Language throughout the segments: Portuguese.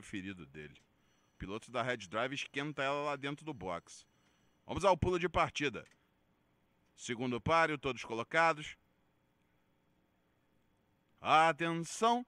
preferido dele. O piloto da Red Drive esquenta ela lá dentro do box. Vamos ao pulo de partida. Segundo páreo, todos colocados. Atenção!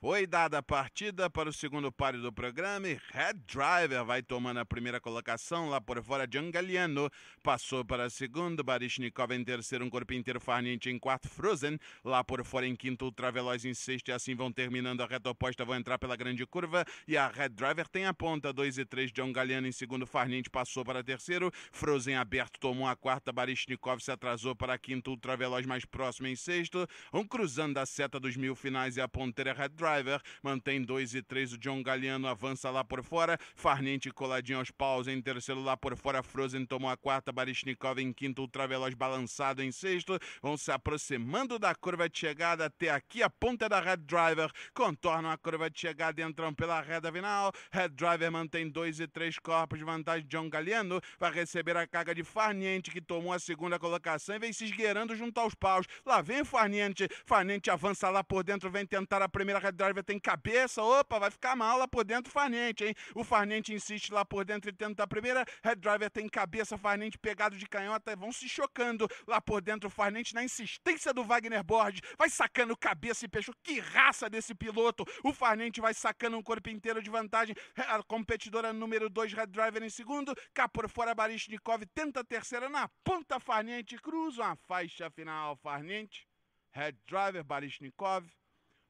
Foi dada a partida para o segundo páreo do programa e Red Driver vai tomando a primeira colocação. Lá por fora, Angaliano passou para a segunda. Barishnikov em terceiro, um corpo inteiro Farniente em quarto, Frozen. Lá por fora, em quinto, Veloz em sexto. E assim vão terminando a reta oposta, vão entrar pela grande curva. E a Red Driver tem a ponta, 2 e 3. Angaliano em segundo, Farniente passou para terceiro. Frozen aberto tomou a quarta. Barishnikov se atrasou para a Ultra Veloz mais próximo em sexto. Um cruzando a seta dos mil finais e a ponteira Red Driver Driver mantém 2 e 3. O John Galiano avança lá por fora. Farniente coladinho aos paus em terceiro lá por fora. Frozen tomou a quarta. Barishnikov em quinto. Ultraveloz balançado em sexto. Vão se aproximando da curva de chegada até aqui. A ponta da Red Driver contornam a curva de chegada e entram pela reta final. Red Driver mantém 2 e 3 corpos de vantagem. John Galiano vai receber a carga de Farniente que tomou a segunda colocação e vem se esgueirando junto aos paus. Lá vem Farniente. Farniente avança lá por dentro, vem tentar a primeira Red Driver tem cabeça, opa, vai ficar mal lá por dentro o Farnente, hein? O Farnente insiste lá por dentro, e tenta a primeira, Red Driver tem cabeça, Farnente pegado de canhota, vão se chocando lá por dentro o Farnente na insistência do Wagner Borges, vai sacando cabeça e peixe, que raça desse piloto, o Farnente vai sacando um corpo inteiro de vantagem, é a competidora número 2, Red Driver em segundo, cá por fora Barishnikov tenta a terceira na ponta Farnente, cruza a faixa final Farnente, Red Driver, Barishnikov,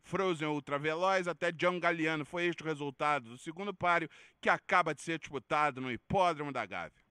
Frozen ultraveloz até John Galliano. Foi este o resultado do segundo páreo, que acaba de ser disputado no Hipódromo da Gávea.